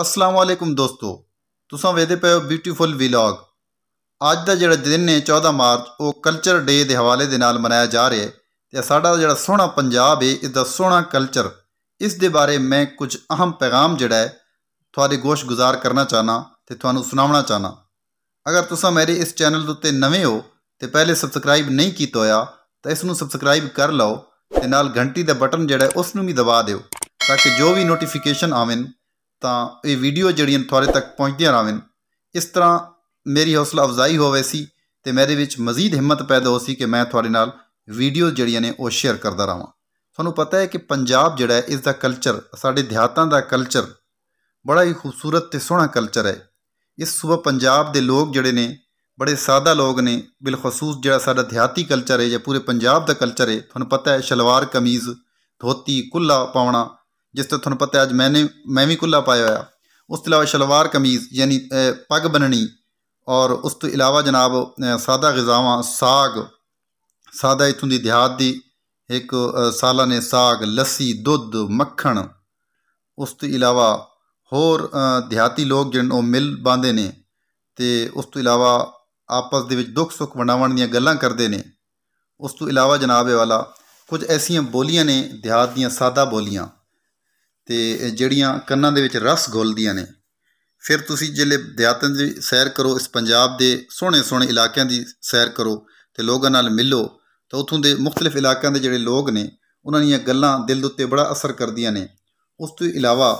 ਅਸਲਾਮ ਵਾਲੇਕਮ ਦੋਸਤੋ ਤੁਸੀਂ ਵੇਦੇ ਪਏ ਬਿਊਟੀਫੁਲ ਵਲੌਗ ਅੱਜ ਦਾ ਜਿਹੜਾ ਦਿਨ ਹੈ 14 ਮਾਰਚ ਉਹ ਕਲਚਰ ਡੇ ਦੇ ਹਵਾਲੇ ਦੇ ਨਾਲ ਮਨਾਇਆ ਜਾ ਰਿਹਾ ਹੈ ਤੇ ਸਾਡਾ ਜਿਹੜਾ ਸੋਹਣਾ ਪੰਜਾਬ ਹੈ ਇਸ ਦਾ ਸੋਹਣਾ ਕਲਚਰ ਇਸ ਦੇ ਬਾਰੇ ਮੈਂ ਕੁਝ ਅਹਿਮ ਪੈਗਾਮ ਜਿਹੜਾ ਹੈ ਤੁਹਾਡੇ ਗੋਸ਼ ਗੁਜ਼ਾਰ ਕਰਨਾ ਚਾਹਨਾ ਤੇ ਤੁਹਾਨੂੰ ਸੁਣਾਉਣਾ ਚਾਹਨਾ ਅਗਰ ਤੁਸੀਂ ਮੇਰੇ ਇਸ ਚੈਨਲ ਦੇ ਉੱਤੇ ਨਵੇਂ ਹੋ ਤੇ ਪਹਿਲੇ ਸਬਸਕ੍ਰਾਈਬ ਨਹੀਂ ਕੀਤਾ ਹੋਇਆ ਤਾਂ ਇਸ ਨੂੰ ਸਬਸਕ੍ਰਾਈਬ ਕਰ ਲਓ ਤੇ ਨਾਲ ਘੰਟੀ ਦਾ ਬਟਨ ਜਿਹੜਾ ਉਸ ਨੂੰ ਵੀ ਦਬਾ ਦਿਓ ਤਾਂ ਕਿ ਜੋ ਵੀ ਨੋਟੀਫਿਕੇਸ਼ਨ ਆਵੇਂ ਤਾਂ ਇਹ ਵੀਡੀਓ ਜਿਹੜੀਆਂ ਤੁਹਾਡੇ ਤੱਕ ਪਹੁੰਚਦੀਆਂ ਰਹਿਣ ਇਸ ਤਰ੍ਹਾਂ ਮੇਰੀ ਹੌਸਲਾ ਅਫਜ਼ਾਈ ਹੋਵੇ ਸੀ ਤੇ ਮੇਰੇ ਵਿੱਚ ਮਜ਼ੀਦ ਹਿੰਮਤ ਪੈਦਾ ਹੋ ਸੀ ਕਿ ਮੈਂ ਤੁਹਾਡੇ ਨਾਲ ਵੀਡੀਓ ਜਿਹੜੀਆਂ ਨੇ ਉਹ ਸ਼ੇਅਰ ਕਰਦਾ ਰਾਵਾਂ ਤੁਹਾਨੂੰ ਪਤਾ ਹੈ ਕਿ ਪੰਜਾਬ ਜਿਹੜਾ ਇਸ ਦਾ ਕਲਚਰ ਸਾਡੇ ਦਿਹਾਤਾਂ ਦਾ ਕਲਚਰ ਬੜਾ ਹੀ ਖੂਬਸੂਰਤ ਤੇ ਸੋਹਣਾ ਕਲਚਰ ਹੈ ਇਸ ਸੂਬਾ ਪੰਜਾਬ ਦੇ ਲੋਕ ਜਿਹੜੇ ਨੇ ਬੜੇ ਸਾਦਾ ਲੋਕ ਨੇ ਬਿਲਖਸੂਸ ਜਿਹੜਾ ਸਾਡਾ ਦਿਹਾਤੀ ਕਲਚਰ ਹੈ ਜਾਂ ਪੂਰੇ ਪੰਜਾਬ ਦਾ ਕਲਚਰ ਹੈ ਤੁਹਾਨੂੰ ਪਤਾ ਹੈ ਸ਼ਲਵਾਰ ਕਮੀਜ਼ ਧੋਤੀ ਕੁੱਲਾ ਪਾਉਣਾ ਜਿਸ ਤੇ ਤੁਹਾਨੂੰ ਪਤਾ ਅੱਜ ਮੈਨੇ ਮੈਂ ਵੀ ਕੁੱਲਾ ਪਾਇਆ ਹੋਇਆ ਉਸ ਤੋਂ ਇਲਾਵਾ ਸ਼ਲਵਾਰ ਕਮੀਜ਼ ਯਾਨੀ ਪੱਗ ਬਨਣੀ ਔਰ ਉਸ ਤੋਂ ਇਲਾਵਾ ਜਨਾਬ ਸਾਦਾ ਗਿਜ਼ਾਵਾਂ ਸਾਗ ਸਾਦਾ ਇਤੋਂ ਦੀ ਦਿਹਾਤ ਦੀ ਇੱਕ ਸਾਲਾ ਨੇ ਸਾਗ ਲੱਸੀ ਦੁੱਧ ਮੱਖਣ ਉਸ ਤੋਂ ਇਲਾਵਾ ਹੋਰ ਦਿਹਾਤੀ ਲੋਕ ਜਿਹੜੇ ਉਹ ਮਿਲ ਬਾਂਦੇ ਨੇ ਤੇ ਉਸ ਤੋਂ ਇਲਾਵਾ ਆਪਸ ਦੇ ਵਿੱਚ ਦੁੱਖ ਸੁੱਖ ਵੰਡਾਵਣ ਦੀਆਂ ਗੱਲਾਂ ਕਰਦੇ ਨੇ ਉਸ ਤੋਂ ਇਲਾਵਾ ਜਨਾਬ ਇਹ ਵਾਲਾ ਕੁਝ ਐਸੀਆਂ ਬੋਲੀਆਂ ਨੇ ਦਿਹਾਤ ਦੀਆਂ ਸਾਦਾ ਬੋਲੀਆਂ ਤੇ ਜਿਹੜੀਆਂ ਕੰਨਾਂ ਦੇ ਵਿੱਚ ਰਸ ਘੁਲਦੀਆਂ ਨੇ ਫਿਰ ਤੁਸੀਂ ਜਿਲੇ ਦਿਆਤਨ ਦੀ ਸੈਰ ਕਰੋ ਇਸ ਪੰਜਾਬ ਦੇ ਸੋਹਣੇ ਸੋਹਣੇ ਇਲਾਕਿਆਂ ਦੀ ਸੈਰ ਕਰੋ ਤੇ ਲੋਕਾਂ ਨਾਲ ਮਿਲੋ ਤਾਂ ਉਥੋਂ ਦੇ ਮੁxtਲਿਫ ਇਲਾਕਿਆਂ ਦੇ ਜਿਹੜੇ ਲੋਕ ਨੇ ਉਹਨਾਂ ਦੀਆਂ ਗੱਲਾਂ ਦਿਲ ਦੇ ਉੱਤੇ ਬੜਾ ਅਸਰ ਕਰਦੀਆਂ ਨੇ ਉਸ ਤੋਂ ਇਲਾਵਾ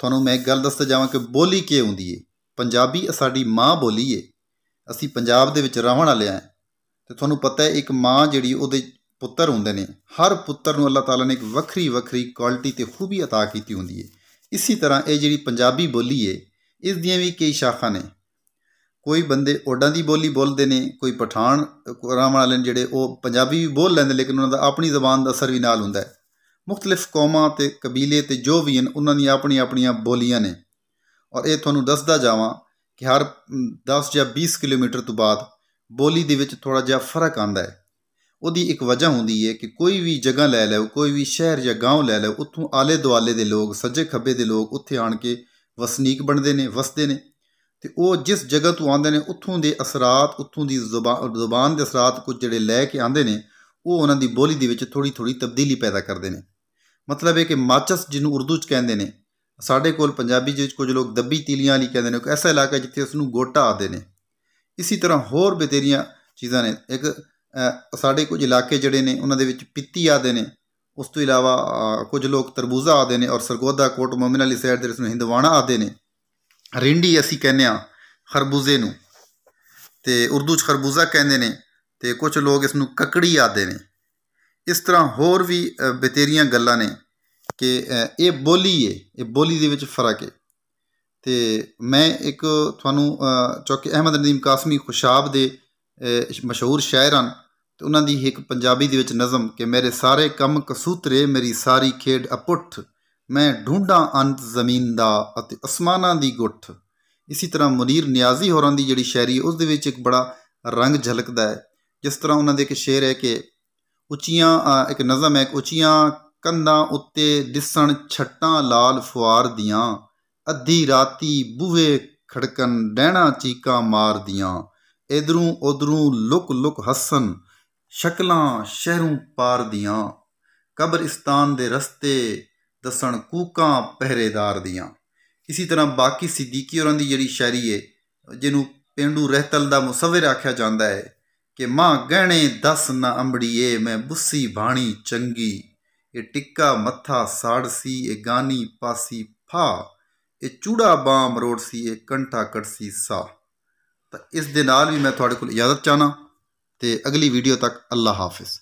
ਤੁਹਾਨੂੰ ਮੈਂ ਇੱਕ ਗੱਲ ਦੱਸਦਾ ਜਾਵਾਂ ਕਿ ਬੋਲੀ ਕੀ ਹੁੰਦੀ ਏ ਪੰਜਾਬੀ ਸਾਡੀ ਮਾਂ ਬੋਲੀ ਏ ਅਸੀਂ ਪੰਜਾਬ ਦੇ ਵਿੱਚ ਰਹਿਣ ਵਾਲੇ ਆ ਤੇ ਤੁਹਾਨੂੰ ਪਤਾ ਹੈ ਇੱਕ ਮਾਂ ਜਿਹੜੀ ਉਹਦੇ ਪੁੱਤਰ ਹੁੰਦੇ ਨੇ ਹਰ ਪੁੱਤਰ ਨੂੰ ਅੱਲਾਹ ਤਾਲਾ ਨੇ ਇੱਕ ਵੱਖਰੀ ਵੱਖਰੀ ਕੁਆਲਿਟੀ ਤੇ ਖੂਬੀ عطا ਕੀਤੀ ਹੁੰਦੀ ਹੈ ਇਸੇ ਤਰ੍ਹਾਂ ਇਹ ਜਿਹੜੀ ਪੰਜਾਬੀ ਬੋਲੀ ਹੈ ਇਸ ਦੀਆਂ ਵੀ ਕਈ ਸ਼ਾਖਾਂ ਨੇ ਕੋਈ ਬੰਦੇ ਓਡਾਂ ਦੀ ਬੋਲੀ ਬੋਲਦੇ ਨੇ ਕੋਈ ਪਠਾਨ ਰਾਮ ਵਾਲੇ ਜਿਹੜੇ ਉਹ ਪੰਜਾਬੀ ਵੀ ਬੋਲ ਲੈਂਦੇ ਲੇਕਿਨ ਉਹਨਾਂ ਦਾ ਆਪਣੀ ਜ਼ਬਾਨ ਦਾ ਅਸਰ ਵੀ ਨਾਲ ਹੁੰਦਾ ਹੈ ਮੁxtਲਿਫ ਕੌਮਾਂ ਤੇ ਕਬੀਲੇ ਤੇ ਜੋ ਵੀ ਹਨ ਉਹਨਾਂ ਦੀਆਂ ਆਪਣੀਆਂ ਆਪਣੀਆਂ ਬੋਲੀਆਂ ਨੇ ਔਰ ਇਹ ਤੁਹਾਨੂੰ ਦੱਸਦਾ ਜਾਵਾਂ ਕਿ ਹਰ 10 ਜਾਂ 20 ਕਿਲੋਮੀਟਰ ਤੋਂ ਬਾਅਦ ਬੋਲੀ ਦੇ ਵਿੱਚ ਥੋੜਾ ਜਿਹਾ ਫਰਕ ਆਂਦਾ ਹੈ ਉਹਦੀ ਇੱਕ ਵਜ੍ਹਾ ਹੁੰਦੀ ਹੈ ਕਿ ਕੋਈ ਵੀ ਜਗ੍ਹਾ ਲੈ ਲਓ ਕੋਈ ਵੀ ਸ਼ਹਿਰ ਜਾਂ گاؤں ਲੈ ਲਓ ਉੱਥੋਂ ਆਲੇ ਦੁਆਲੇ ਦੇ ਲੋਕ ਸੱਜੇ ਖੱਬੇ ਦੇ ਲੋਕ ਉੱਥੇ ਆਣ ਕੇ ਵਸਨੀਕ ਬਣਦੇ ਨੇ ਵਸਦੇ ਨੇ ਤੇ ਉਹ ਜਿਸ ਜਗ੍ਹਾ ਤੋਂ ਆਉਂਦੇ ਨੇ ਉੱਥੋਂ ਦੇ ਅਸਰਾਤ ਉੱਥੋਂ ਦੀ ਜ਼ੁਬਾਨ ਦੇ ਅਸਰਾਤ ਕੁਝ ਜਿਹੜੇ ਲੈ ਕੇ ਆਉਂਦੇ ਨੇ ਉਹ ਉਹਨਾਂ ਦੀ ਬੋਲੀ ਦੇ ਵਿੱਚ ਥੋੜੀ ਥੋੜੀ ਤਬਦੀਲੀ ਪੈਦਾ ਕਰਦੇ ਨੇ ਮਤਲਬ ਹੈ ਕਿ ਮਾਚਸ ਜਿਹਨੂੰ ਉਰਦੂ 'ਚ ਕਹਿੰਦੇ ਨੇ ਸਾਡੇ ਕੋਲ ਪੰਜਾਬੀ ਵਿੱਚ ਕੁਝ ਲੋਕ ਦੱਬੀ ਤੀਲੀਆਂ ਵਾਲੀ ਕਹਿੰਦੇ ਨੇ ਕਿ ਐਸਾ ਇਲਾਕਾ ਜਿੱਥੇ ਉਸ ਨੂੰ ਗੋਟਾ ਆਦੇ ਨੇ ਇਸੇ ਤਰ੍ਹਾਂ ਹੋਰ ਬਤੇਰੀਆਂ ਚੀਜ਼ਾਂ ਨੇ ਇੱਕ ਸਾਡੇ ਕੁਝ ਇਲਾਕੇ ਜਿਹੜੇ ਨੇ ਉਹਨਾਂ ਦੇ ਵਿੱਚ ਪਿੱਤੀ ਆਦੇ ਨੇ ਉਸ ਤੋਂ ਇਲਾਵਾ ਕੁਝ ਲੋਕ ਤਰਬੂਜ਼ਾ ਆਦੇ ਨੇ ਔਰ ਸਰਗੋਦਾ ਕੋਟ ਮਮਨ ਅਲੀ ਸਾਈਡ ਦੇ ਇਸ ਨੂੰ ਹਿੰਦਵਾਣਾ ਆਦੇ ਨੇ ਰਿੰਡੀ ਅਸੀਂ ਕਹਿੰਦੇ ਆ ਖਰਬੂਜ਼ੇ ਨੂੰ ਤੇ ਉਰਦੂ 'ਚ ਖਰਬੂਜ਼ਾ ਕਹਿੰਦੇ ਨੇ ਤੇ ਕੁਝ ਲੋਕ ਇਸ ਨੂੰ ਕਕੜੀ ਆਦੇ ਨੇ ਇਸ ਤਰ੍ਹਾਂ ਹੋਰ ਵੀ ਬਤੇਰੀਆਂ ਗੱਲਾਂ ਨੇ ਕਿ ਇਹ ਬੋਲੀ ਏ ਇਹ ਬੋਲੀ ਦੇ ਵਿੱਚ ਫਰਕ ਏ ਤੇ ਮੈਂ ਇੱਕ ਤੁਹਾਨੂੰ ਚੌਕੀ ਅਹਿਮਦ ਨਦੀਮ ਕਾਸਮੀ ਖੁਸ਼ਾਬ ਦੇ ਮਸ਼ਹੂਰ ਸ਼ਾਇਰਾਂ ਤੇ ਉਹਨਾਂ ਦੀ ਇੱਕ ਪੰਜਾਬੀ ਦੇ ਵਿੱਚ ਨਜ਼ਮ ਕਿ ਮੇਰੇ ਸਾਰੇ ਕੰਮ ਕਸੂਤਰੇ ਮੇਰੀ ਸਾਰੀ ਖੇਡ ਅਪੁੱਠ ਮੈਂ ਢੂੰਡਾਂ ਅੰਤ ਜ਼ਮੀਨ ਦਾ ਅਤੇ ਅਸਮਾਨਾਂ ਦੀ ਗੁੱਠ ਇਸੇ ਤਰ੍ਹਾਂ ਮੁਨੀਰ ਨਿਆਜ਼ੀ ਹੋਰਾਂ ਦੀ ਜਿਹੜੀ ਸ਼ਾਇਰੀ ਉਸ ਦੇ ਵਿੱਚ ਇੱਕ ਬੜਾ ਰੰਗ ਝਲਕਦਾ ਹੈ ਜਿਸ ਤਰ੍ਹਾਂ ਉਹਨਾਂ ਦੇ ਇੱਕ ਸ਼ੇਰ ਹੈ ਕਿ ਉੱਚੀਆਂ ਇੱਕ ਨਜ਼ਮ ਹੈ ਕਿ ਉੱਚੀਆਂ ਕੰਧਾਂ ਉੱਤੇ ਦਿਸਣ ਛੱਟਾਂ ਲਾਲ ਫੁਆਰ ਦੀਆਂ ਅੱਧੀ ਰਾਤੀ ਬੂਹੇ ਖੜਕਣ ਡਹਿਣਾ ਚੀਕਾਂ ਮਾਰਦੀਆਂ ਇਧਰੋਂ ਉਧਰੋਂ ਲੁਕ ਲੁਕ ਹੱਸਣ ਸ਼ਕਲਾਂ ਸ਼ਹਿਰੋਂ ਪਾਰ ਦੀਆਂ ਕਬਰਿਸਤਾਨ ਦੇ ਰਸਤੇ ਦਸਣ ਕੂਕਾਂ ਪਹਿਰੇਦਾਰ ਦੀਆਂ ਇਸੇ ਤਰ੍ਹਾਂ ਬਾਕੀ ਸਿੱਦੀਕੀ ਹੋਰਾਂ ਦੀ ਜਿਹੜੀ ਸ਼ਾਇਰੀ ਹੈ ਜਿਹਨੂੰ ਪਿੰਡੂ ਰਹਿਤਲ ਦਾ ਮੁਸਵਰ ਆਖਿਆ ਜਾਂਦਾ ਹੈ ਕਿ ਮਾਂ ਗਹਿਣੇ ਦਸ ਨਾ ਅੰਬੜੀਏ ਮੈਂ ਬੁੱਸੀ ਬਾਣੀ ਚੰਗੀ ਇਹ ਟਿੱਕਾ ਮੱਥਾ ਸਾੜਸੀ ਇਹ ਗਾਨੀ ਪਾਸੀ ਫਾ ਇਹ ਚੂੜਾ ਬਾਮ ਰੋੜਸੀ ਇਹ ਕੰਠਾ ਕੜਸੀ ਸਾ ਤਾਂ ਇਸ ਦੇ ਨਾਲ ਵੀ ਮੈਂ ਤੁਹਾਡੇ ਕੋਲ ਇਜਾਜ਼ਤ ਚਾਹਨਾ ਤੇ ਅਗਲੀ ਵੀਡੀਓ ਤੱਕ ਅੱਲਾ ਹਾਫਿਜ਼